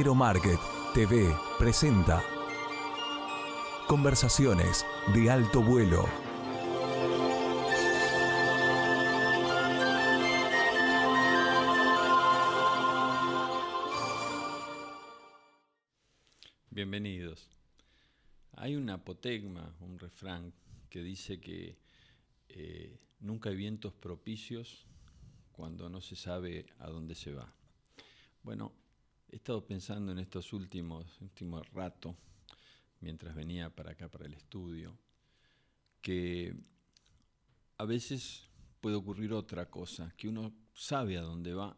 Market TV presenta Conversaciones de alto vuelo. Bienvenidos. Hay un apotegma, un refrán, que dice que eh, nunca hay vientos propicios cuando no se sabe a dónde se va. Bueno, He estado pensando en estos últimos, último rato, mientras venía para acá, para el estudio, que a veces puede ocurrir otra cosa, que uno sabe a dónde va,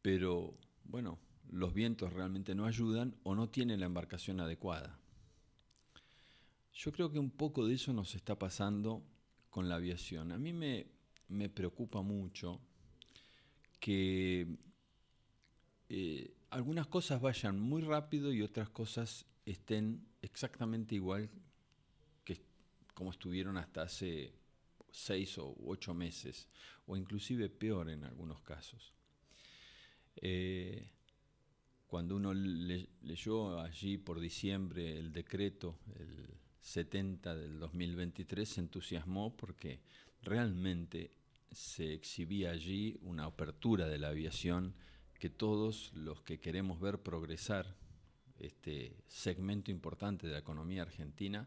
pero bueno, los vientos realmente no ayudan o no tiene la embarcación adecuada. Yo creo que un poco de eso nos está pasando con la aviación. A mí me, me preocupa mucho que eh, algunas cosas vayan muy rápido y otras cosas estén exactamente igual que como estuvieron hasta hace seis o ocho meses, o inclusive peor en algunos casos. Eh, cuando uno leyó allí por diciembre el decreto, el 70 del 2023, se entusiasmó porque realmente se exhibía allí una apertura de la aviación que todos los que queremos ver progresar este segmento importante de la economía argentina,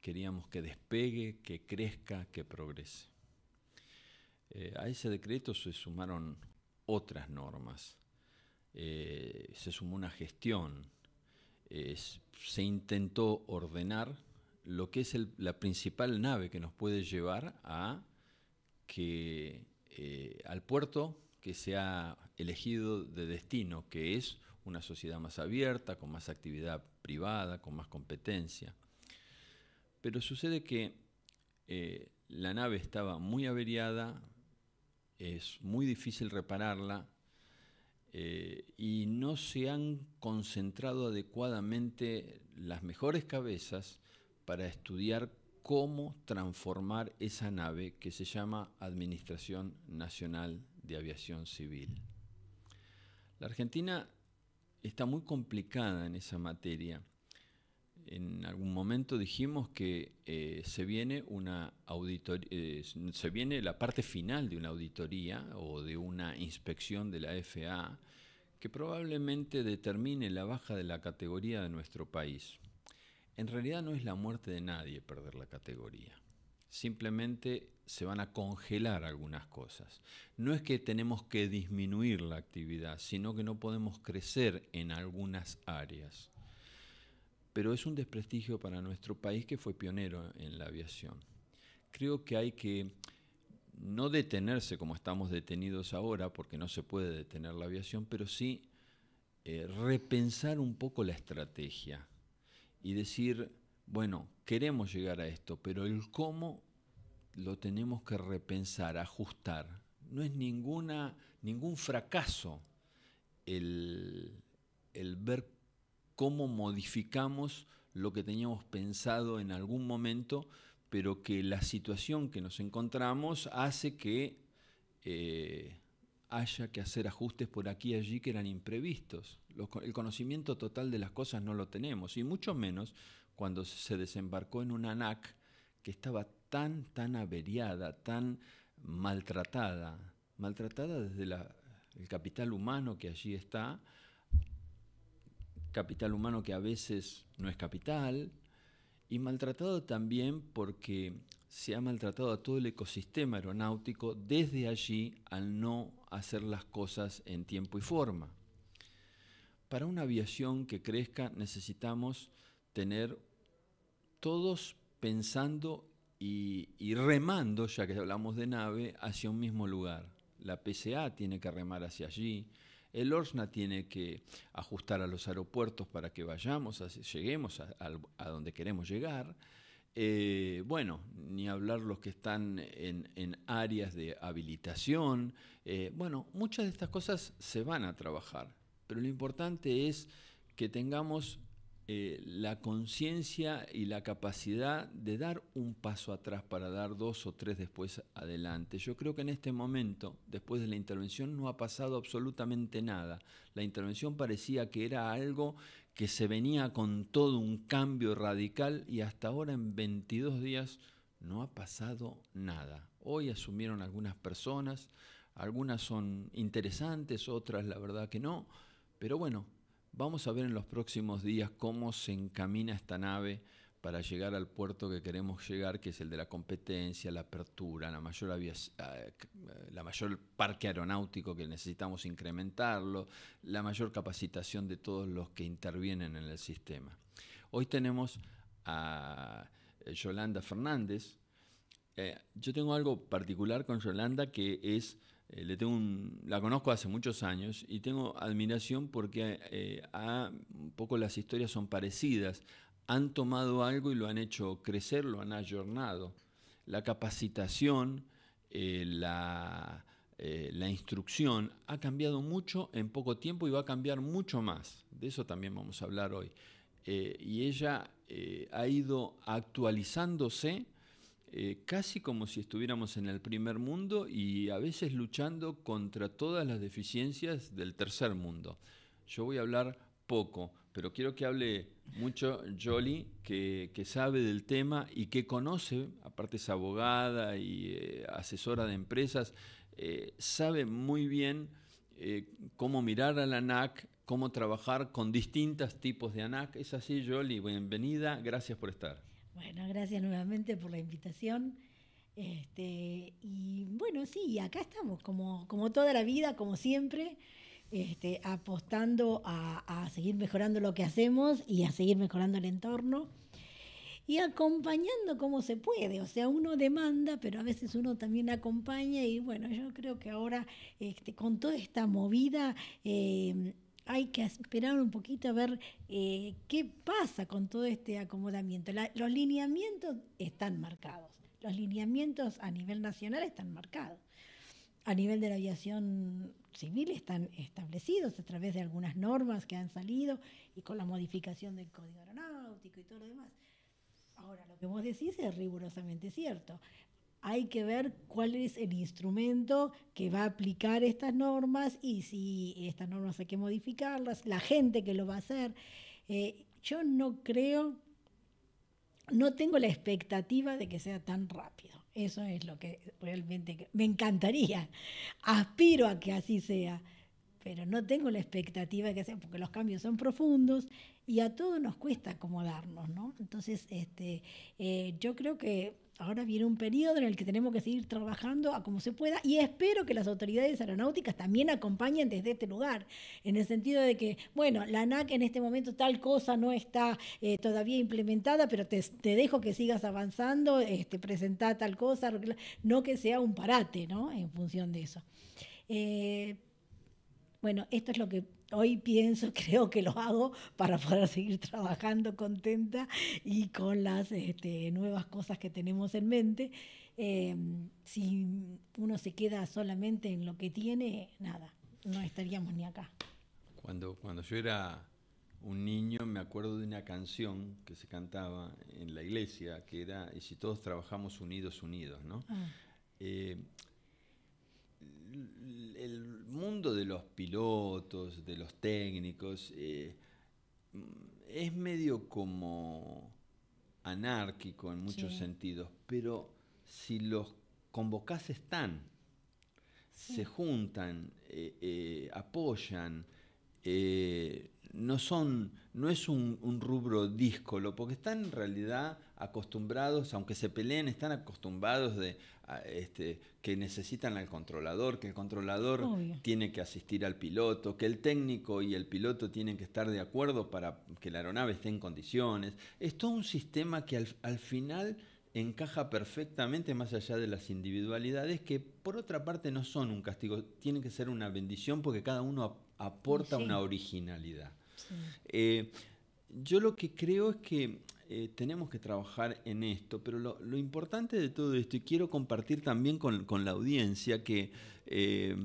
queríamos que despegue, que crezca, que progrese. Eh, a ese decreto se sumaron otras normas, eh, se sumó una gestión, eh, se intentó ordenar lo que es la principal nave que nos puede llevar a que al puerto que sea elegido de destino, que es una sociedad más abierta, con más actividad privada, con más competencia. Pero sucede que eh, la nave estaba muy averiada, es muy difícil repararla eh, y no se han concentrado adecuadamente las mejores cabezas para estudiar cómo transformar esa nave que se llama Administración Nacional de Aviación Civil. La Argentina está muy complicada en esa materia. En algún momento dijimos que eh, se viene una eh, se viene la parte final de una auditoría o de una inspección de la FA, que probablemente determine la baja de la categoría de nuestro país. En realidad no es la muerte de nadie perder la categoría simplemente se van a congelar algunas cosas. No es que tenemos que disminuir la actividad, sino que no podemos crecer en algunas áreas. Pero es un desprestigio para nuestro país que fue pionero en la aviación. Creo que hay que no detenerse como estamos detenidos ahora, porque no se puede detener la aviación, pero sí eh, repensar un poco la estrategia y decir, bueno, queremos llegar a esto, pero el cómo lo tenemos que repensar, ajustar. No es ninguna, ningún fracaso el, ver cómo modificamos lo que teníamos pensado en algún momento, pero que la situación que nos encontramos hace que eh, haya que hacer ajustes por aquí y allí que eran imprevistos. el conocimiento total de las cosas no lo tenemos, y mucho menos cuando se desembarcó en una ANAC que estaba tan, tan averiada, tan maltratada, maltratada desde el capital humano que allí está, capital humano que a veces no es capital, y maltratado también porque se ha maltratado a todo el ecosistema aeronáutico desde allí al no hacer las cosas en tiempo y forma. Para una aviación que crezca necesitamos tener todos pensando y, remando, ya que hablamos de nave, hacia un mismo lugar. La PCA tiene que remar hacia allí, el ORSNA tiene que ajustar a los aeropuertos para que vayamos, lleguemos a, donde queremos llegar. Eh, bueno, ni hablar los que están en, áreas de habilitación. Eh, bueno, muchas de estas cosas se van a trabajar, pero lo importante es que tengamos eh, la conciencia y la capacidad de dar un paso atrás para dar dos o tres después adelante. Yo creo que en este momento, después de la intervención, no ha pasado absolutamente nada. La intervención parecía que era algo que se venía con todo un cambio radical y hasta ahora en 22 días no ha pasado nada. Hoy asumieron algunas personas, algunas son interesantes, otras la verdad que no, pero bueno, Vamos a ver en los próximos días cómo se encamina esta nave para llegar al puerto que queremos llegar, que es el de la competencia, la apertura, la mayor, eh, la mayor parque aeronáutico que necesitamos incrementarlo, la mayor capacitación de todos los que intervienen en el sistema. Hoy tenemos a eh, Yolanda Fernández. Eh, yo tengo algo particular con Yolanda que es eh, le tengo la conozco hace muchos años y tengo admiración porque eh, a, un poco las historias son parecidas. Han tomado algo y lo han hecho crecer, lo han ayornado. La capacitación, eh, la, la instrucción ha cambiado mucho en poco tiempo y va a cambiar mucho más. De eso también vamos a hablar hoy. y ella ha ido actualizándose eh, casi como si estuviéramos en el primer mundo y a veces luchando contra todas las deficiencias del tercer mundo. Yo voy a hablar poco, pero quiero que hable mucho Jolie, que, sabe del tema y que conoce, aparte es abogada y eh, asesora de empresas, eh, sabe muy bien cómo mirar al ANAC, cómo trabajar con distintos tipos de ANAC. Es así, Jolly, bienvenida, gracias por estar. Bueno, gracias nuevamente por la invitación. Este, y bueno, sí, acá estamos, como, como toda la vida, como siempre, este, apostando a, seguir mejorando lo que hacemos y a seguir mejorando el entorno y acompañando como se puede. O sea, uno demanda, pero a veces uno también acompaña y bueno, yo creo que ahora este, con toda esta movida... Eh, hay que esperar un poquito a ver eh, qué pasa con todo este acomodamiento. los lineamientos están marcados, los lineamientos a nivel nacional están marcados. A nivel de la aviación civil están establecidos a través de algunas normas que han salido y con la modificación del código aeronáutico y todo lo demás. Ahora, lo que vos decís es rigurosamente cierto hay que ver cuál es el instrumento que va a aplicar estas normas y si estas normas hay que modificarlas, la gente que lo va a hacer. Eh, yo no creo, no tengo la expectativa de que sea tan rápido. Eso es lo que realmente me encantaría. Aspiro a que así sea pero no tengo la expectativa de que sea, porque los cambios son profundos y a todos nos cuesta acomodarnos, ¿no? Entonces, este, eh, yo creo que ahora viene un periodo en el que tenemos que seguir trabajando a como se pueda y espero que las autoridades aeronáuticas también acompañen desde este lugar, en el sentido de que, bueno, la ANAC en este momento tal cosa no está eh, todavía implementada, pero te, dejo que sigas avanzando, este, presentar tal cosa, no que sea un parate, ¿no? En función de eso. Eh, bueno, esto es lo que hoy pienso, creo que lo hago para poder seguir trabajando contenta y con las este, nuevas cosas que tenemos en mente. Em, si uno se queda solamente en lo que tiene, nada, no estaríamos ni acá. Cuando, cuando yo era un niño me acuerdo de una canción que se cantaba en la iglesia que era, y si todos trabajamos unidos, unidos, ¿no? Ah. Eh, el mundo de los pilotos, de los técnicos, eh, es medio como anárquico en muchos sentidos, pero si los convocás están, se juntan, eh, eh, apoyan, eh, no, son, no es un, rubro díscolo, porque están en realidad acostumbrados, aunque se peleen, están acostumbrados de este, que necesitan al controlador, que el controlador tiene que asistir al piloto, que el técnico y el piloto tienen que estar de acuerdo para que la aeronave esté en condiciones. Es todo un sistema que al, al final encaja perfectamente más allá de las individualidades que por otra parte no son un castigo, tienen que ser una bendición porque cada uno aporta una originalidad. Eh, yo lo que creo es que eh, tenemos que trabajar en esto, pero lo, importante de todo esto, y quiero compartir también con, la audiencia que... Eh,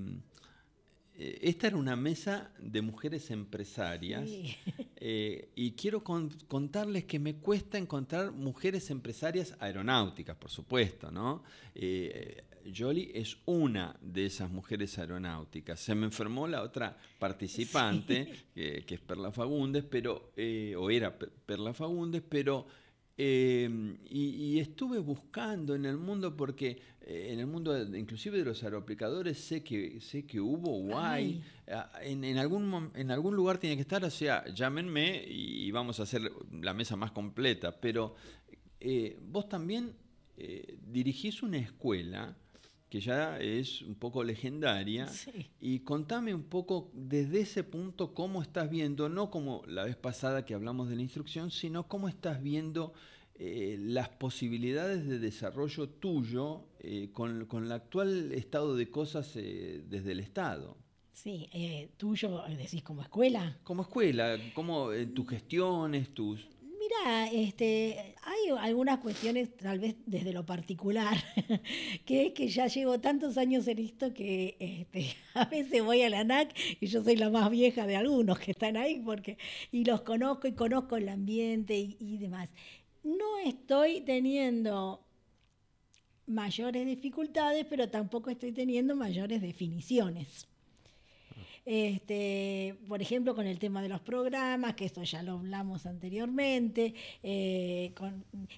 eh, esta era una mesa de mujeres empresarias eh, y quiero contarles que me cuesta encontrar mujeres empresarias aeronáuticas, por supuesto, ¿no? Eh, Jolie es una de esas mujeres aeronáuticas. Se me enfermó la otra participante, que es Perla Fagundes, pero, o era Perla Fagundes, pero Em, y, estuve buscando en el mundo porque eh, en el mundo inclusive de los aeroplicadores sé que sé que hubo guay ah, en, algún en algún lugar tiene que estar o sea llámenme y, vamos a hacer la mesa más completa pero eh, vos también eh, dirigís una escuela que ya es un poco legendaria. Y contame un poco desde ese punto cómo estás viendo, no como la vez pasada que hablamos de la instrucción, sino cómo estás viendo eh, las posibilidades de desarrollo tuyo eh, con, el actual estado de cosas eh, desde el Estado. Sí, tuyo, decís como escuela. Como escuela, como tus mm. gestiones, tus... Este, hay algunas cuestiones, tal vez desde lo particular, que es que ya llevo tantos años en esto que este, a veces voy a la NAC y yo soy la más vieja de algunos que están ahí porque, y los conozco y conozco el ambiente y demás. No estoy teniendo mayores dificultades, pero tampoco estoy teniendo mayores definiciones. Este, por ejemplo, con el tema de los programas, que esto ya lo hablamos anteriormente, eh,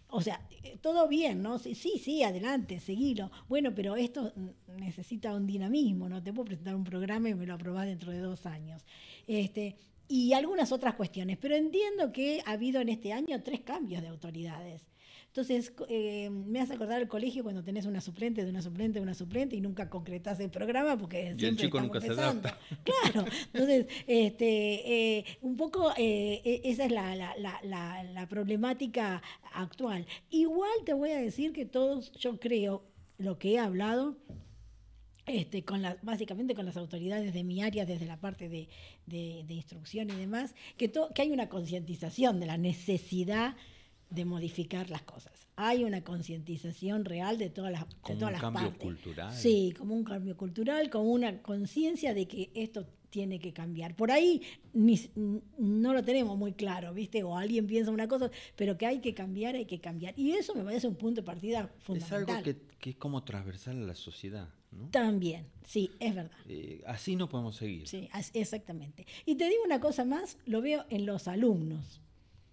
o sea, todo bien, ¿no? Sí, sí, adelante, seguilo. Bueno, pero esto necesita un dinamismo, no te puedo presentar un programa y me lo aprobás dentro de dos años. Este, y algunas otras cuestiones, pero entiendo que ha habido en este año tres cambios de autoridades. Entonces, eh, me hace acordar el colegio cuando tenés una suplente, de una suplente, de una suplente y nunca concretás el programa porque y el chico nunca se adapta. Claro, entonces, este, eh, un poco eh, e, esa es la, problemática actual. Igual te voy a decir que todos, yo creo, lo que he hablado, este, con las básicamente con las autoridades de mi área, desde la parte de, de, instrucción y demás, que, que hay una concientización de la necesidad de modificar las cosas. Hay una concientización real de todas las, como un cambio cultural. Sí, como un cambio cultural, como una conciencia de que esto tiene que cambiar. Por ahí no lo tenemos muy claro, ¿viste? O alguien piensa una cosa, pero que hay que cambiar, hay que cambiar. Y eso me parece un punto de partida fundamental. Es algo que, es como transversal a la sociedad. ¿no? También, sí, es verdad. Eh, así no podemos seguir. Sí, exactamente. Y te digo una cosa más, lo veo en los alumnos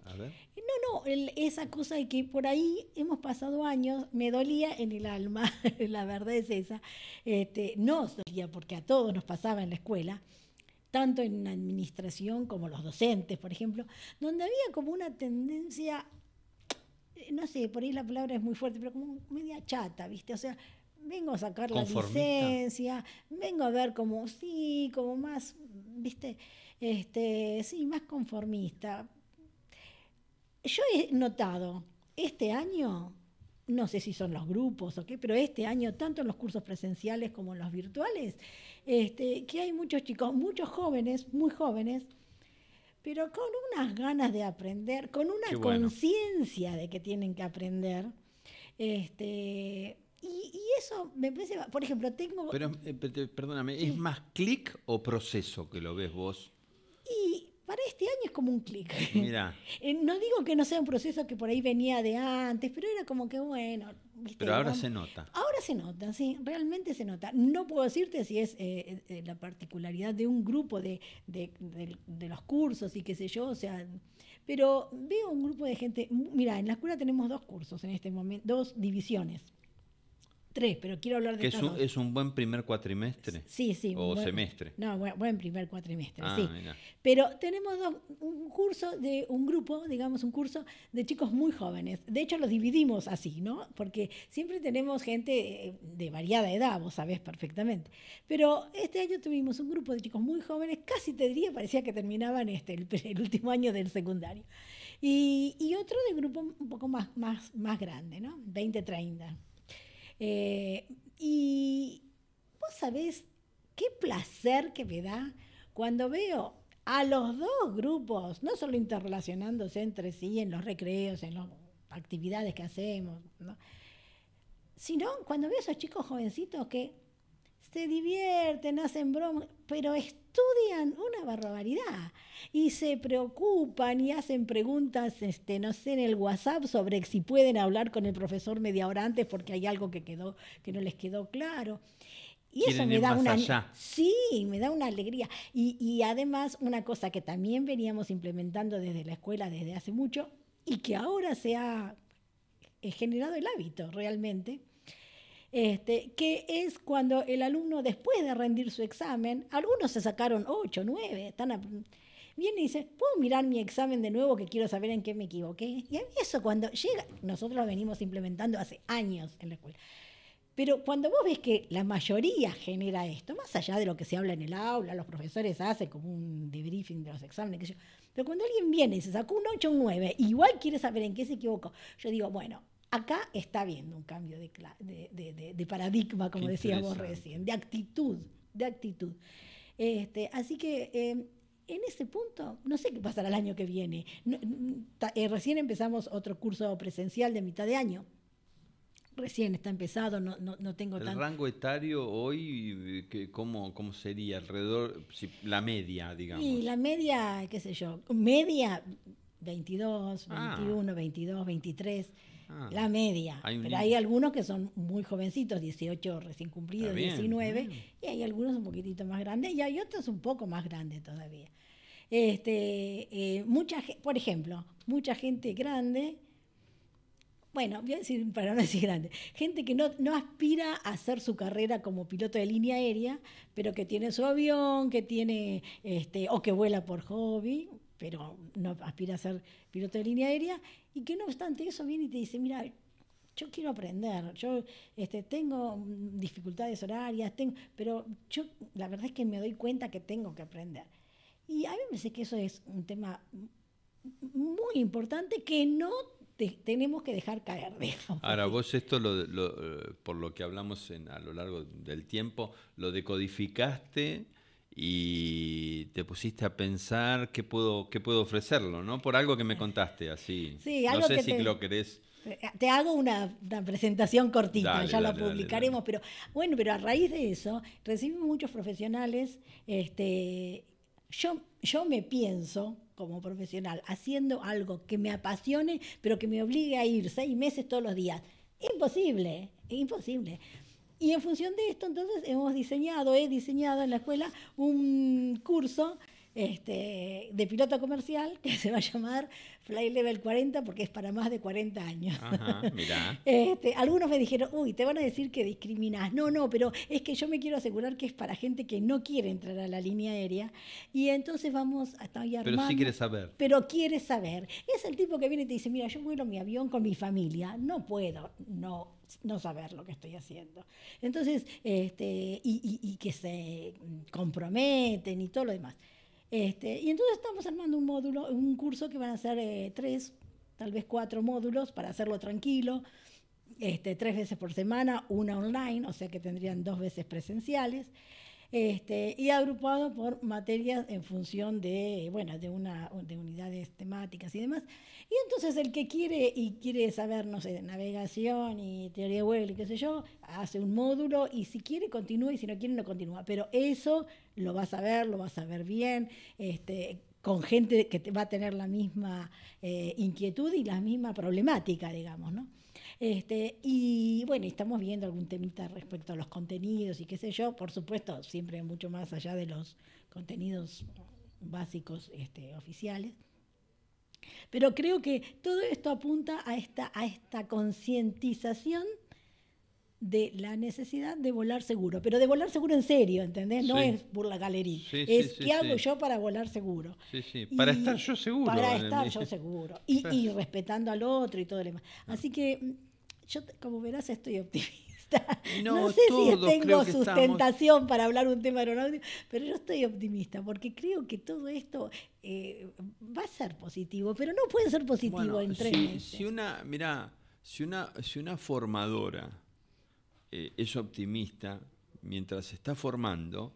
no, no, esa cosa de que por ahí hemos pasado años, me dolía en el alma, la verdad es esa. Este, no nos dolía porque a todos nos pasaba en la escuela, tanto en la administración como los docentes, por ejemplo, donde había como una tendencia, eh, no sé, por ahí la palabra es muy fuerte, pero como media chata, ¿viste? O sea, vengo a sacar la licencia, vengo a ver como, sí, como más, ¿viste? Este, sí, más conformista yo he notado este año, no sé si son los grupos o qué, pero este año, tanto en los cursos presenciales como en los virtuales, este, que hay muchos chicos, muchos jóvenes, muy jóvenes, pero con unas ganas de aprender, con una conciencia de que tienen que aprender. Este, y, eso me parece, por ejemplo, tengo... Pero, eh, perdóname, ¿es más clic o proceso que lo ves vos? para este año es como un clic. Eh, no digo que no sea un proceso que por ahí venía de antes, pero era como que bueno. Pero ahora se nota. Ahora se nota, sí, realmente se nota. No puedo decirte si es eh, eh, la particularidad de un grupo de, los cursos y qué sé yo, o sea, pero veo un grupo de gente, mira, en la escuela tenemos dos cursos en este momento, dos divisiones. Tres, pero quiero hablar de que es un, es un buen primer cuatrimestre. Sí, sí. O semestre. No, buen, primer cuatrimestre, ah, Pero tenemos un curso de un grupo, digamos, un curso de chicos muy jóvenes. De hecho, los dividimos así, ¿no? Porque siempre tenemos gente eh, de variada edad, vos sabés perfectamente. Pero este año tuvimos un grupo de chicos muy jóvenes, casi te diría, parecía que terminaban este, el, último año del secundario. Y, otro de grupo un poco más, más, más grande, ¿no? 20, 30. Eh, y vos sabés qué placer que me da cuando veo a los dos grupos, no solo interrelacionándose entre sí en los recreos, en las actividades que hacemos, sino cuando veo a esos chicos jovencitos que se divierten, hacen bromas, pero estudian una barbaridad y se preocupan y hacen preguntas, este, no sé, en el WhatsApp sobre si pueden hablar con el profesor media hora antes porque hay algo que quedó que no les quedó claro. Y eso me da una sí, me da una alegría y, y además una cosa que también veníamos implementando desde la escuela desde hace mucho y que ahora se ha eh, generado el hábito realmente este, que es cuando el alumno, después de rendir su examen, algunos se sacaron 8, 9, están viene y dice, ¿puedo mirar mi examen de nuevo que quiero saber en qué me equivoqué? Y eso cuando llega, nosotros lo venimos implementando hace años en la escuela. Pero cuando vos ves que la mayoría genera esto, más allá de lo que se habla en el aula, los profesores hacen como un debriefing de los exámenes, pero cuando alguien viene y se sacó un 8 o un 9, igual quiere saber en qué se equivocó, yo digo, bueno, Acá está viendo un cambio de, paradigma, como decíamos recién, de actitud, de actitud. Este, así que em, en ese punto, no sé qué pasará el año que viene. Eh, recién empezamos otro curso presencial de mitad de año. Recién está empezado, no, no, no tengo ¿El rango etario hoy, eh, que, ¿cómo, ¿cómo, sería? Alrededor, la media, digamos. Y la media, qué sé yo, media 22, 21, 22, 23. Ah. la media. Hay pero hay algunos que son muy jovencitos, 18 recién cumplidos, 19, ah. y hay algunos un poquitito más grandes y hay otros un poco más grandes todavía. Este, eh, mucha, por ejemplo, mucha gente grande, bueno, voy a decir, para no decir grande, gente que no, no, aspira a hacer su carrera como piloto de línea aérea, pero que tiene su avión, que tiene, este, o que vuela por hobby, pero no aspira a ser piloto de línea aérea, y que no obstante eso viene y te dice, mira, yo quiero aprender, yo este, tengo dificultades horarias, tengo, pero yo la verdad es que me doy cuenta que tengo que aprender. Y a mí me parece que eso es un tema muy importante que no tenemos que dejar caer. Digamos. Ahora, vos esto, lo, eh, por lo que hablamos en, a lo largo del tiempo, lo decodificaste y te pusiste a pensar qué puedo, qué puedo ofrecerlo, ¿no? Por algo que me contaste, así. Sí, algo no sé si lo querés. Eh, eh, te hago una, presentación cortita, ya lo la publicaremos, pero bueno, pero a raíz de eso recibimos muchos profesionales. Este, yo, yo me pienso como profesional haciendo algo que me apasione, pero que me obligue a ir seis meses todos los días. Imposible, imposible. Y en función de esto, entonces, hemos diseñado, he diseñado en la escuela un curso este, de piloto comercial que se va a llamar Fly Level 40 porque es para más de 40 años. Ajá, mirá. Este, algunos me dijeron, uy, te van a decir que discriminas. No, no, pero es que yo me quiero asegurar que es para gente que no quiere entrar a la línea aérea y entonces vamos a estar Pero sí quiere saber. Pero quieres saber. Es el tipo que viene y te dice, mira, yo vuelo mi avión con mi familia, no puedo, no no saber lo que estoy haciendo. Entonces, este, y que se comprometen y todo lo demás. Este, y entonces estamos armando un módulo, un curso que van a ser eh, tres, tal vez cuatro módulos para hacerlo tranquilo, este, tres veces por semana, una online, o sea que tendrían dos veces presenciales. Este, y agrupado por materias en función de, bueno, de, una, unidades temáticas y demás. Y entonces el que quiere y quiere saber, no sé, navegación y teoría de y qué sé yo, hace un módulo y si quiere continúa y si no quiere no continúa. Pero eso lo vas a ver, lo vas a ver bien, este, con gente que va a tener la misma eh, inquietud y la misma problemática, digamos, ¿no? Este, y bueno, estamos viendo algún temita respecto a los contenidos y qué sé yo, por supuesto, siempre mucho más allá de los contenidos básicos este, oficiales. Pero creo que todo esto apunta a esta, a esta concientización de la necesidad de volar seguro, pero de volar seguro en serio, ¿entendés? No es por la galería, es qué hago yo para volar seguro. para estar yo seguro. Para estar yo seguro, y, y, respetando al otro y todo lo demás. Ah. Así que yo, como verás, estoy optimista. No, sé si tengo sustentación para hablar un tema aeronáutico, pero yo estoy optimista porque creo que todo esto eh, va a ser positivo, pero no puede ser positivo entre en si, una, mirá, si una, si una formadora eh, es optimista mientras está formando,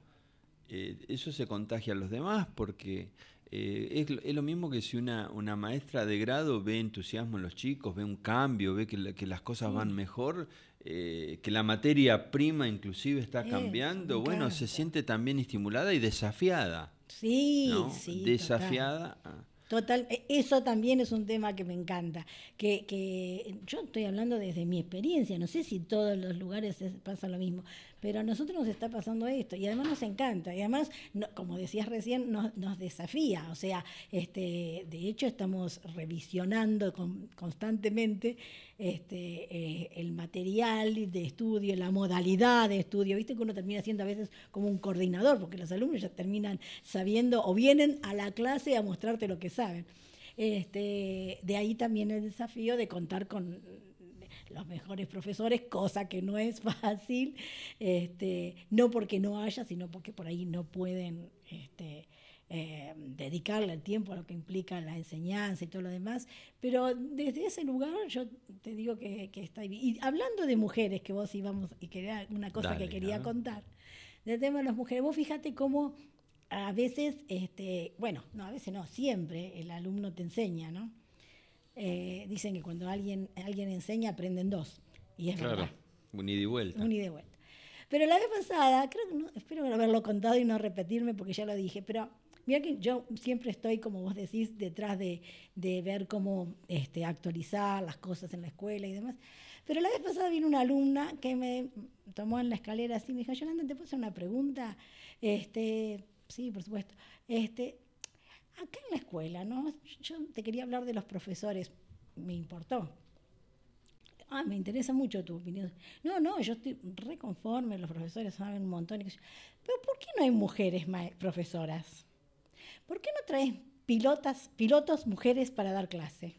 eh, eso se contagia a los demás porque eh, es, lo mismo que si una, maestra de grado ve entusiasmo en los chicos, ve un cambio, ve que, las cosas van mejor, eh, que la materia prima inclusive está cambiando, bueno, se siente también estimulada y desafiada. Sí, sí. Desafiada. Total. E, eso también es un tema que me encanta, que, yo estoy hablando desde mi experiencia, no sé si todos los lugares pasa lo mismo, pero a nosotros nos está pasando esto y además nos encanta y además, como decías recién, nos, desafía, o sea, este, de hecho estamos revisionando constantemente este, eh, el material de estudio, la modalidad de estudio, viste que uno termina siendo a veces como un coordinador, porque los alumnos ya terminan sabiendo o vienen a la clase a mostrarte lo que saben. Este, de ahí también el desafío de contar con los mejores profesores, cosa que no es fácil, este, no porque no haya, sino porque por ahí no pueden este, em, dedicarle el tiempo a lo que implica la enseñanza y todo lo demás. Pero desde ese lugar yo te digo que, está Y hablando de mujeres, que vos íbamos, y quería una cosa que quería contar, del tema de las mujeres, vos fíjate cómo a veces, este, bueno, no, a veces no, siempre el alumno te enseña, ¿no? Eh, dicen que cuando alguien, alguien enseña, aprenden dos. Y es claro, un ida y vuelta. Un y vuelta. Pero la vez pasada, creo que espero haberlo contado y no repetirme porque ya lo dije, pero mira que yo siempre estoy, como vos decís, detrás de, ver cómo este, actualizar las cosas en la escuela y demás. Pero la vez pasada vino una alumna que me tomó en la escalera así y me dijo, Yolanda, ¿te puedo hacer una pregunta? Este, sí, por supuesto. Este, acá en la escuela, ¿no? Yo te quería hablar de los profesores, me importó. Ah, me interesa mucho tu opinión. No, no, yo estoy reconforme, los profesores saben un montón. Pero ¿por qué no hay mujeres profesoras? ¿Por qué no traes pilotas, pilotos mujeres para dar clase?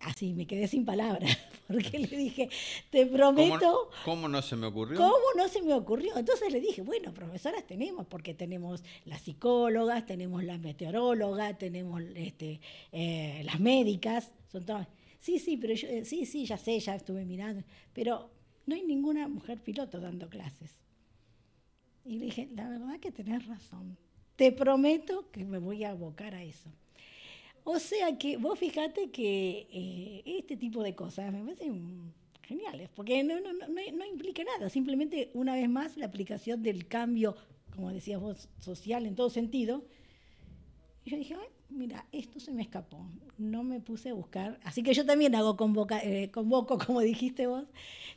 así me quedé sin palabras, porque le dije, te prometo... ¿Cómo, no se me ocurrió? ¿Cómo no se me ocurrió? Entonces le dije, bueno, profesoras tenemos, porque tenemos las psicólogas, tenemos las meteoróloga, tenemos este, eh, las médicas, son todas... Sí, sí, pero yo, eh, sí, sí, ya sé, ya estuve mirando, pero no hay ninguna mujer piloto dando clases. Y le dije, la verdad que tenés razón, te prometo que me voy a abocar a eso. O sea que vos fijate que eh, este tipo de cosas me parecen geniales, porque no, no, no, no, implica nada, simplemente una vez más la aplicación del cambio, como decías vos, social en todo sentido. Y yo dije, mira, esto se me escapó, no me puse a buscar, así que yo también hago eh, convoco, como dijiste vos,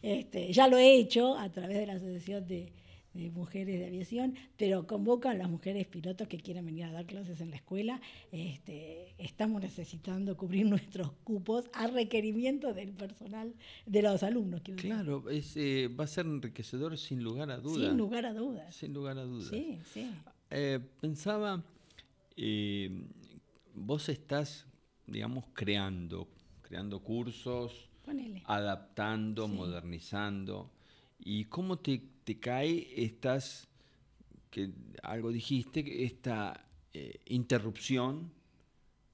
este, ya lo he hecho a través de la Asociación de de eh, mujeres de aviación, pero convocan a las mujeres pilotos que quieran venir a dar clases en la escuela. Este, estamos necesitando cubrir nuestros cupos a requerimiento del personal, de los alumnos. claro, eh, va a ser enriquecedor sin lugar a dudas. Sin lugar a dudas. Sin lugar a dudas. Sí, sí. Eh, pensaba, vos estás, digamos, creando, creando cursos, adaptando, modernizando. ¿Y cómo te, te cae estas, que algo dijiste, esta eh, interrupción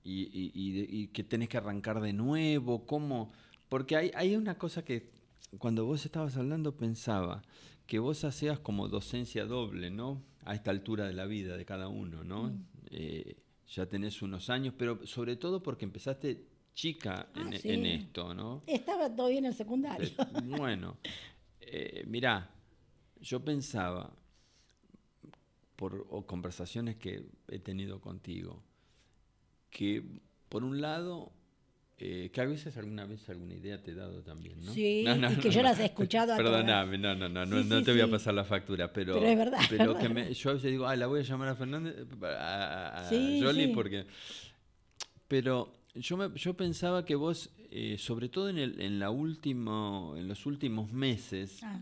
y, que tenés que arrancar de nuevo, ¿cómo? Porque hay, una cosa que cuando vos estabas hablando pensaba que vos hacías como docencia doble, ¿no? A esta altura de la vida de cada uno, ¿no? Mm. Eh, ya tenés unos años, pero sobre todo porque empezaste chica ah, en, esto, ¿no? Estaba todavía en el secundario. Eh, bueno, mirá, yo pensaba, por conversaciones que he tenido contigo, que por un lado, eh, que a veces alguna vez alguna idea te he dado también, ¿no? Sí, es que yo las he escuchado. Perdóname, no, no, no, no, te voy a pasar la factura, pero, pero es verdad. que me, yo a veces digo, ah, la voy a llamar a Fernández, a, sí, Jolie, porque... Pero yo, me, yo pensaba que vos, eh, sobre todo en, el, en, la último, en los últimos meses, ah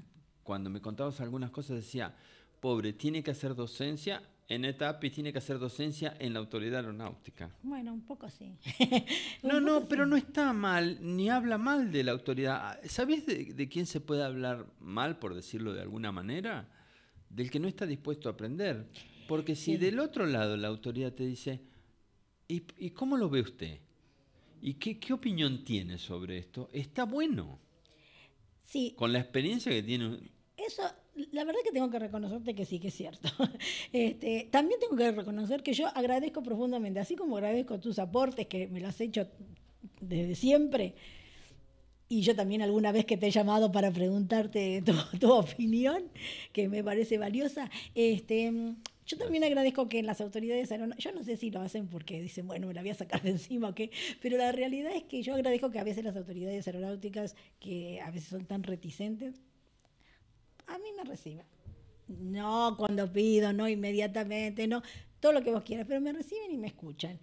cuando me contabas algunas cosas decía, pobre, tiene que hacer docencia en ETAP y tiene que hacer docencia en la autoridad aeronáutica. Bueno, un poco sí. no, no, pero no está mal, ni habla mal de la autoridad. ¿Sabés de, quién se puede hablar mal, por decirlo de alguna manera? Del que no está dispuesto a aprender. Porque si del otro lado la autoridad te dice, ¿y, cómo lo ve usted? ¿Y qué, qué, opinión tiene sobre esto? Está bueno. Sí. Con la experiencia que tiene eso, la verdad que tengo que reconocerte que sí, que es cierto. Este, también tengo que reconocer que yo agradezco profundamente, así como agradezco tus aportes, que me lo has hecho desde siempre, y yo también alguna vez que te he llamado para preguntarte tu, opinión, que me parece valiosa, este, yo también agradezco que las autoridades, yo no sé si lo hacen porque dicen, bueno, me la voy a sacar de encima o qué, pero la realidad es que yo agradezco que a veces las autoridades aeronáuticas, que a veces son tan reticentes, a mí me reciben. No cuando pido, no inmediatamente, no, todo lo que vos quieras, pero me reciben y me escuchan.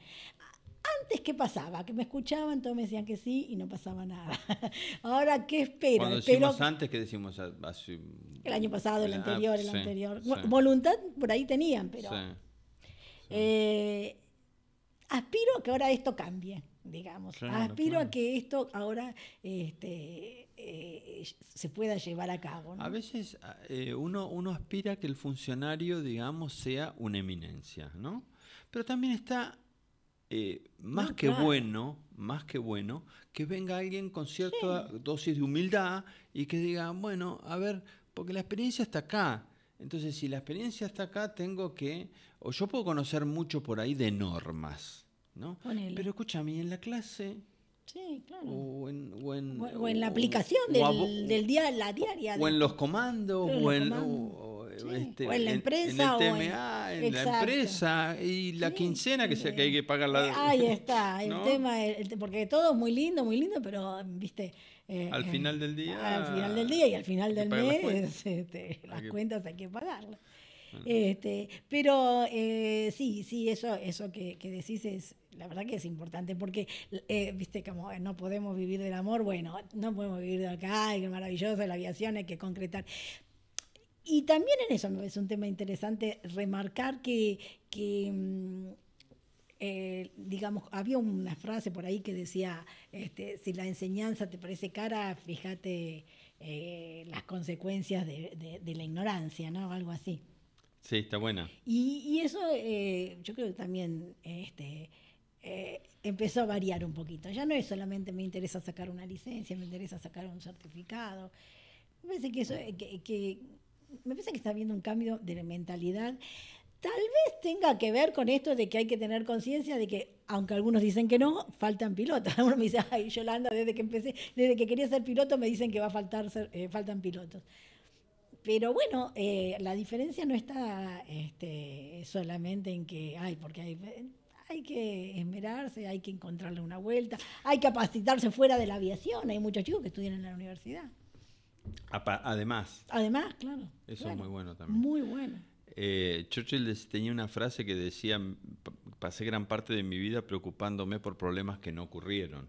Antes, ¿qué pasaba? Que me escuchaban, todos me decían que sí y no pasaba nada. Ahora, ¿qué espero? Cuando decimos antes, ¿qué decimos? El año pasado, el, ah, anterior, el anterior. Voluntad por ahí tenían, pero... Eh, aspiro a que ahora esto cambie, digamos. aspiro a que esto ahora este, eh, se pueda llevar a cabo. A veces eh, uno, uno aspira que el funcionario, digamos, sea una eminencia, ¿no? Pero también está eh, más que bueno, más que bueno, que venga alguien con cierta dosis de humildad y que diga, bueno, a ver, porque la experiencia está acá. Entonces, si la experiencia está acá, tengo que, o yo puedo conocer mucho por ahí de normas, ¿no? Pero escúchame, en la clase Sí, claro. O en, la aplicación del, del, día, la diaria. O en los comandos, o, en, este, la empresa. En, TMA, en, la empresa, y la quincena que, sea, que hay que pagar la... Eh, ahí está, el tema, porque todo es muy lindo, muy lindo, pero, viste... Eh, al eh, final del día... Al final del día y al final del mes, este, las cuentas, hay que... pagarlas. Este, pero eh, sí, sí, eso, eso que decís es, la verdad que es importante porque, eh, viste, como eh, no podemos vivir del amor, bueno, no podemos vivir de acá, qué maravilloso, la aviación hay que concretar. Y también en eso es un tema interesante remarcar que, mm, eh, digamos, había una frase por ahí que decía, este, si la enseñanza te parece cara, fíjate las consecuencias de, la ignorancia, ¿no? Algo así. Sí, está buena. Y, eso yo creo que también este, eh, empezó a variar un poquito. Ya no es solamente me interesa sacar una licencia, me interesa sacar un certificado. Me parece que, eso, eh, que, me parece que está habiendo un cambio de mentalidad. Tal vez tenga que ver con esto de que hay que tener conciencia de que, aunque algunos dicen que no, faltan pilotos. Uno me dice, ay, Yolanda, desde que empecé, desde que quería ser piloto, me dicen que va a faltar eh, faltan pilotos. Pero bueno, la diferencia no está este, solamente en que, ay, porque hay hay que esmerarse, hay que encontrarle una vuelta, hay que capacitarse fuera de la aviación, hay muchos chicos que estudian en la universidad. Además. Además, claro. Eso es muy bueno también. Muy bueno. Eh, Churchill tenía una frase que decía, pasé gran parte de mi vida preocupándome por problemas que no ocurrieron.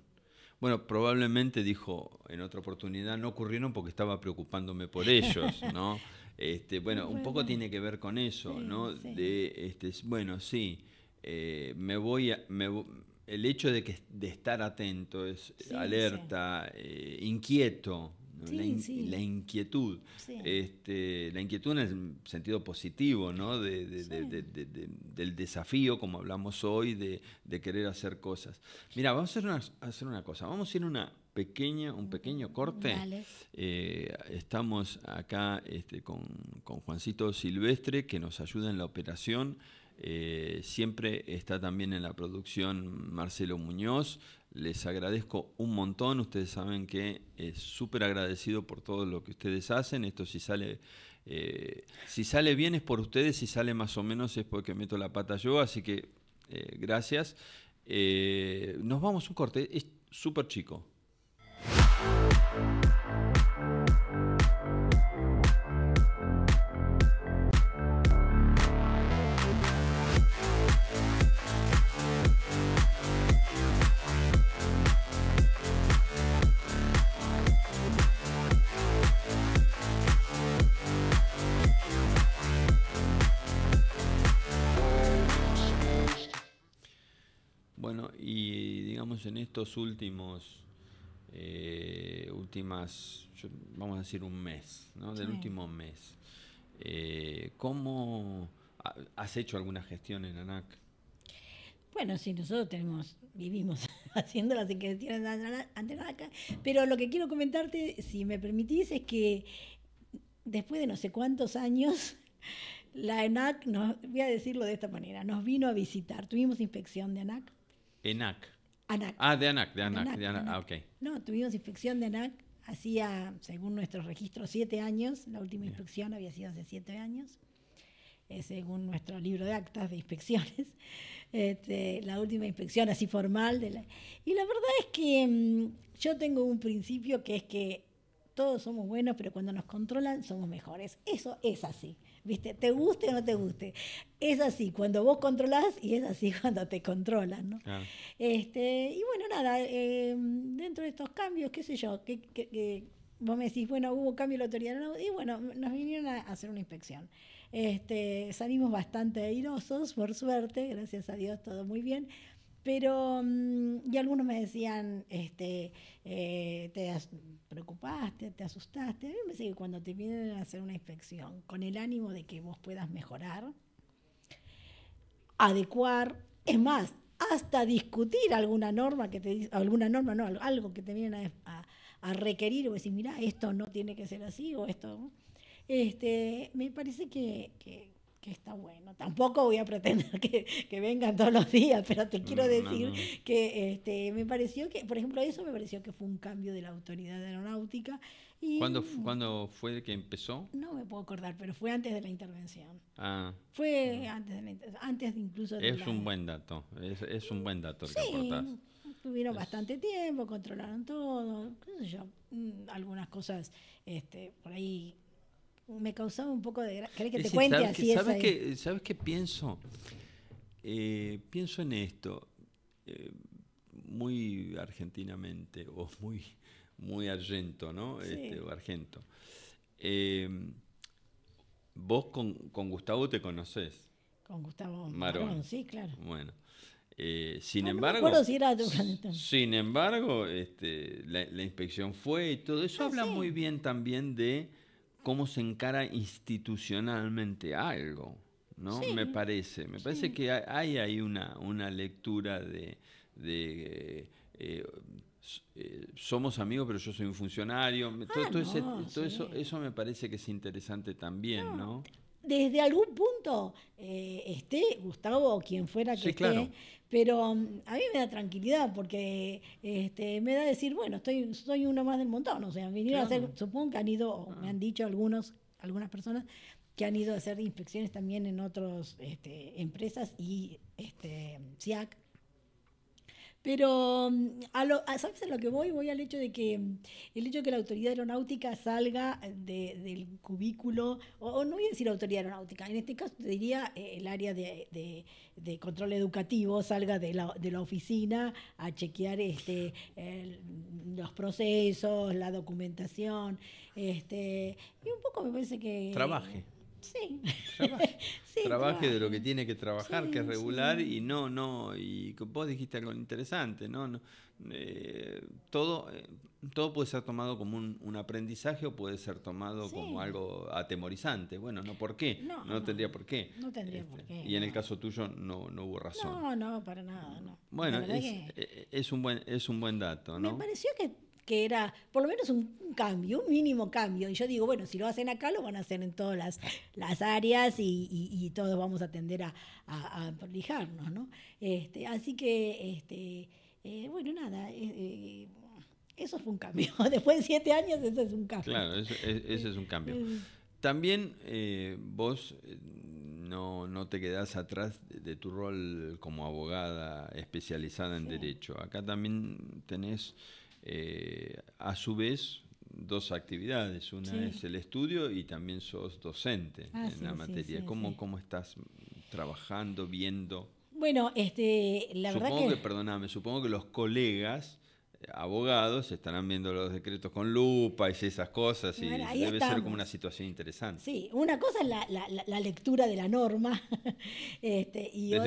Bueno, probablemente dijo en otra oportunidad, no ocurrieron porque estaba preocupándome por ellos, ¿no? Este, bueno, un poco tiene que ver con eso, ¿no? De, este, bueno, sí, eh, me voy el hecho de, que, de estar atento, es alerta, eh, inquieto, la, inquietud. Este, la inquietud en el sentido positivo, ¿no? De, del desafío, como hablamos hoy, de, querer hacer cosas. Mira, vamos a hacer una, cosa. Vamos a ir una pequeña, un pequeño corte. Eh, estamos acá este, con, con Juancito Silvestre, que nos ayuda en la operación. Eh, siempre está también en la producción Marcelo Muñoz. Les agradezco un montón. Ustedes saben que es súper agradecido por todo lo que ustedes hacen. Esto si sale, eh, si sale bien es por ustedes, si sale más o menos es porque meto la pata yo. Así que eh, gracias. nos vamos un corte. Es súper chico. en estos últimos, eh, últimas, vamos a decir un mes, ¿no? Del último mes. Eh, ¿Cómo has hecho alguna gestión en ANAC? Bueno, sí, nosotros tenemos, vivimos haciendo las gestiones ante ANAC, pero lo que quiero comentarte, si me permitís, es que después de no sé cuántos años, la ANAC, voy a decirlo de esta manera, nos vino a visitar, tuvimos inspección de ANAC. ENAC. ANAC. Ah, de ANAC, de ANAC, ah, No, tuvimos inspección de ANAC hacía, según nuestros registro, siete años. La última inspección había sido hace siete años, eh, según nuestro libro de actas de inspecciones. Este, la última inspección así formal. De la... Y la verdad es que mm, yo tengo un principio que es que todos somos buenos, pero cuando nos controlan somos mejores. Eso es así. ¿viste? Te guste o no te guste. Es así cuando vos controlás y es así cuando te controlan, ¿no? Este, y bueno, nada, em, dentro de estos cambios, qué sé yo, que, vos me decís, bueno, hubo cambio de la autoridad, y bueno, nos vinieron a hacer una inspección. Este, salimos bastante airosos, por suerte, gracias a Dios, todo muy bien. Pero, mm, y algunos me decían, este, eh, te preocupaste, te asustaste. A mí me parece que cuando te vienen a hacer una inspección con el ánimo de que vos puedas mejorar, adecuar, es más, hasta discutir alguna norma que te alguna norma, no, algo que te vienen a, a requerir o decir, mira, esto no tiene que ser así o esto. Este, me parece que, que que está bueno. Tampoco voy a pretender que, que vengan todos los días, pero te quiero decir que este, me pareció que, por ejemplo, eso me pareció que fue un cambio de la autoridad aeronáutica. Y ¿Cuándo, mm. fue que empezó? No me puedo acordar, pero fue antes de la intervención. Ah. Fue ah. antes, de la, antes incluso... es un buen dato, es, un buen dato el sí, que aportás. Tuvieron bastante tiempo, controlaron todo, qué sé yo, mm, algunas cosas este, por ahí me causaba un poco de... ¿Querés que te cuente ¿sabes así? ¿sabes, ¿Sabes qué pienso? Eh, pienso en esto, eh, muy argentinamente, o muy, muy argento, ¿no? Este, o argento. Eh, vos con, con, Gustavo te conocés. Con Gustavo Marón. sí, claro. Bueno. sin no, embargo, no si era sin embargo, este, la, inspección fue y todo eso habla muy bien también de cómo se encara institucionalmente algo, ¿no? me parece. Me parece que hay ahí una, una lectura de, eh, eh, eh, somos amigos, pero yo soy un funcionario. todo, ah, todo eso, eso me parece que es interesante también, ¿no? desde algún punto eh, esté Gustavo o quien fuera que esté, pero mm, a mí me da tranquilidad porque este, me da a decir, bueno, estoy, soy uno más del montón, o sea, vinieron a hacer, supongo que han ido, me ah. han dicho algunos, algunas personas que han ido a hacer inspecciones también en otras este, empresas y este, SIAC pero, mm, a lo, ¿sabes a lo que voy? Voy al hecho de que mm, el hecho que la autoridad aeronáutica salga del cubículo, o, no voy a decir autoridad aeronáutica, en este caso diría eh, el área de, de, control educativo, salga de la, de la oficina a chequear este, los procesos, la documentación, este, y un poco me parece que... Trabaje. Sí. Trabaje, de lo que tiene que trabajar, que es regular, y no, no, y vos dijiste algo interesante, ¿no? no eh, todo, eh, todo puede ser tomado como un, aprendizaje o puede ser tomado como algo atemorizante. Bueno, no, ¿por qué? No, tendría por este, qué. Y en el caso tuyo no, no hubo razón. No, no, para nada, no. Bueno, es, eh, es, un buen, es un buen dato, ¿no? Me pareció que que era por lo menos un, cambio, un mínimo cambio. Y yo digo, bueno, si lo hacen acá, lo van a hacer en todas las, áreas y, todos vamos a tender a, lijarnos, ¿no? Este, así que, este, eh, bueno, nada. Eh, eh, eso fue un cambio. Después de siete años, eso es un cambio. Claro, eso, es, ese es un cambio. También vos no, te quedás atrás de, tu rol como abogada especializada en derecho. Acá también tenés eh, a su vez dos actividades. Una es el estudio y también sos docente ah, en la materia. ¿Cómo, estás trabajando, viendo? Bueno, este, la verdad que... Perdóname, supongo que los colegas eh, abogados estarán viendo los decretos con lupa y esas cosas y debe ser como una situación interesante. Sí, una cosa es la, lectura de la norma este, y otra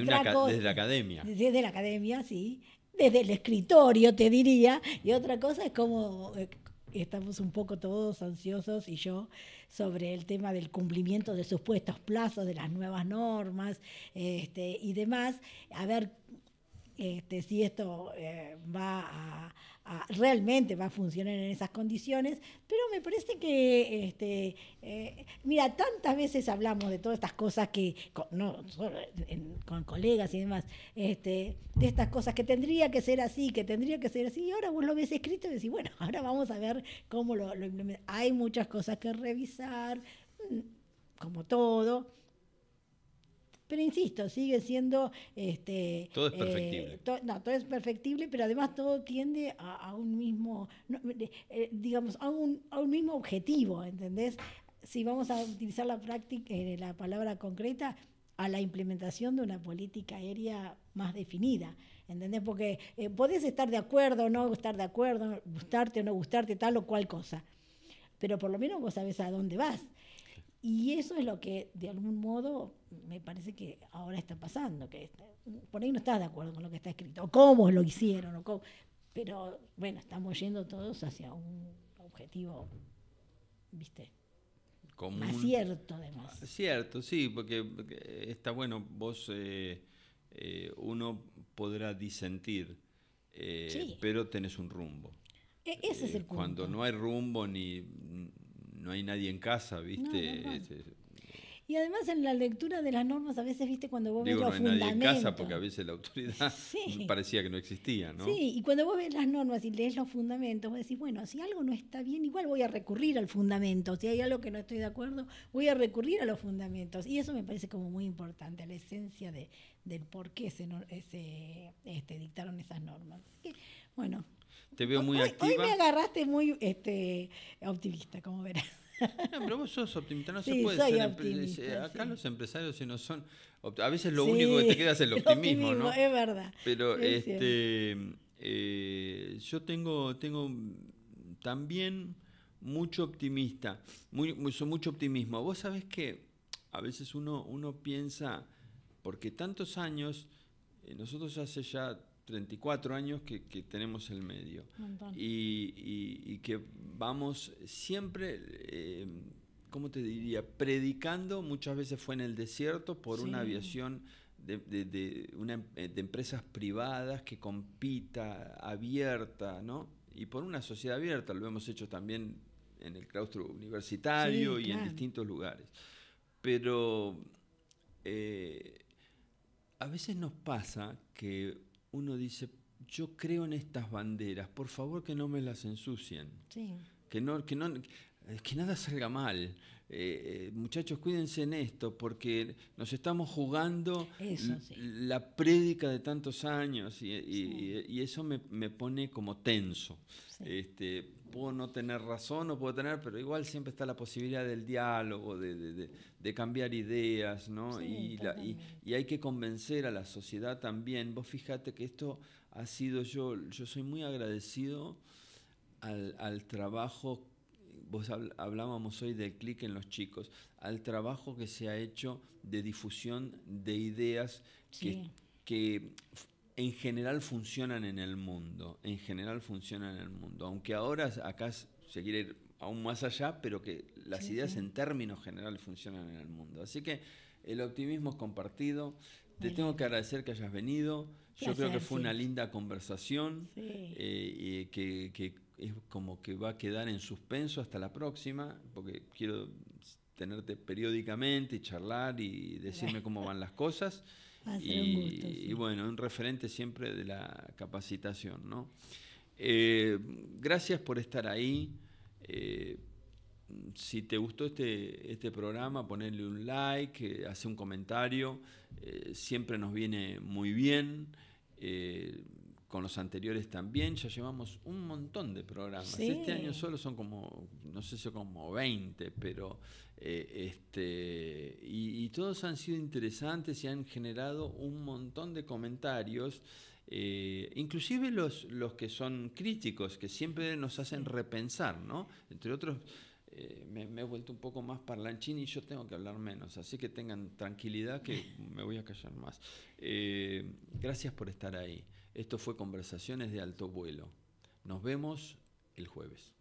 Desde la academia. Desde la academia, sí desde el escritorio, te diría, y otra cosa es como eh, estamos un poco todos ansiosos y yo sobre el tema del cumplimiento de supuestos plazos, de las nuevas normas este, y demás, a ver este, si esto eh, va realmente va a funcionar en esas condiciones, pero me parece que, este, eh, mira, tantas veces hablamos de todas estas cosas que, con, no, con colegas y demás, este, de estas cosas que tendría que ser así, que tendría que ser así, y ahora vos lo ves escrito y decís, bueno, ahora vamos a ver cómo lo, lo Hay muchas cosas que revisar, mm, como todo, pero insisto, sigue siendo... Este, todo es eh, perfectible. no, todo es perfectible, pero además todo tiende a, un mismo, eh, digamos, a un, mismo objetivo, ¿entendés? Si vamos a utilizar la práctica, eh, la palabra concreta, a la implementación de una política aérea más definida. ¿Entendés? Porque podés estar de acuerdo o no estar de acuerdo, gustarte o no gustarte, tal o cual cosa. Pero por lo menos vos sabés a dónde vas. Y eso es lo que de algún modo me parece que ahora está pasando, que por ahí no estás de acuerdo con lo que está escrito, o cómo lo hicieron, o cómo, pero bueno, estamos yendo todos hacia un objetivo, viste, Común. Más cierto, además. Ah, cierto, sí, porque, está bueno, vos, eh, eh, uno podrá disentir, eh, pero tenés un rumbo. E, ese es el punto. Cuando no hay rumbo ni no hay nadie en casa, ¿viste? Y además en la lectura de las normas, a veces, viste, cuando vos ves los no hay nadie en casa porque a veces la autoridad parecía que no existía, ¿no? Sí, y cuando vos ves las normas y lees los fundamentos, vos decís, bueno, si algo no está bien, igual voy a recurrir al fundamento. Si hay algo que no estoy de acuerdo, voy a recurrir a los fundamentos. Y eso me parece como muy importante, la esencia de, del por qué se, eh, este, dictaron esas normas. bueno, te veo muy hoy, Hoy me agarraste muy este, optimista, como verás. No, pero vos sos optimista, no se puede ser. Acá los empresarios, no son. A veces lo único que te queda es el optimismo, ¿no? ¿no? Es verdad. Pero este, eh, yo tengo, tengo también mucho optimista, muy, mucho, optimismo. Vos sabés que a veces uno, uno piensa, porque tantos años, eh, nosotros hace ya 34 años que, tenemos el medio y, que vamos siempre, eh, ¿cómo te diría? Predicando, muchas veces fue en el desierto por una aviación eh, de, empresas privadas que compita, abierta, ¿no? Y por una sociedad abierta, lo hemos hecho también en el claustro universitario y en distintos lugares. Pero eh, a veces nos pasa que uno dice, yo creo en estas banderas, por favor que no me las ensucien. Que, no, que, no, que nada salga mal. Eh, eh, muchachos, cuídense en esto, porque nos estamos jugando la prédica de tantos años y, eso me, me, pone como tenso. Este, puedo no tener razón no puedo tener, pero igual siempre está la posibilidad del diálogo, de, cambiar ideas, ¿no? y, hay que convencer a la sociedad también. Vos fíjate que esto ha sido yo, yo soy muy agradecido al, trabajo, vos hablábamos hoy del clic en los chicos, al trabajo que se ha hecho de difusión de ideas que en general funcionan en el mundo, en general funcionan en el mundo, aunque ahora acá se quiere ir aún más allá, pero que las ideas en términos generales funcionan en el mundo. Así que el optimismo es compartido. Te tengo que agradecer que hayas venido. Yo creo que fue una linda conversación eh, que, que es como que va a quedar en suspenso hasta la próxima, porque quiero tenerte periódicamente y charlar y decirme cómo van las cosas y, y bueno, un referente siempre de la capacitación, ¿no? Eh, gracias por estar ahí. Eh, si te gustó este, este programa, ponerle un like, eh, hace un comentario. siempre nos viene muy bien con los anteriores también, ya llevamos un montón de programas. Este año solo son como, no sé si como 20, pero eh, este, y, todos han sido interesantes y han generado un montón de comentarios, eh, inclusive los, que son críticos, que siempre nos hacen repensar, ¿no? Entre otros, eh, me, he vuelto un poco más parlanchín y yo tengo que hablar menos, así que tengan tranquilidad que me voy a callar más. gracias por estar ahí. Esto fue Conversaciones de Alto Vuelo. Nos vemos el jueves.